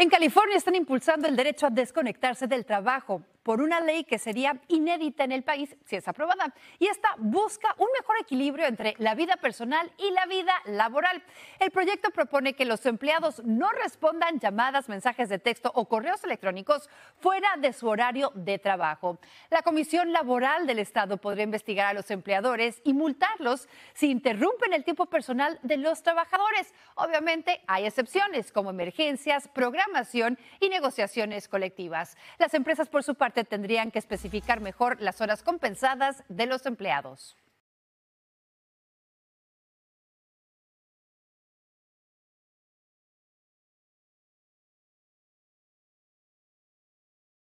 En California están impulsando el derecho a desconectarse del trabajo por una ley que sería inédita en el país si es aprobada. Y esta busca un mejor equilibrio entre la vida personal y la vida laboral. El proyecto propone que los empleados no respondan llamadas, mensajes de texto o correos electrónicos fuera de su horario de trabajo. La Comisión Laboral del Estado podría investigar a los empleadores y multarlos si interrumpen el tiempo personal de los trabajadores. Obviamente hay excepciones como emergencias, programación y negociaciones colectivas. Las empresas, por su parte, tendrían que especificar mejor las horas compensadas de los empleados.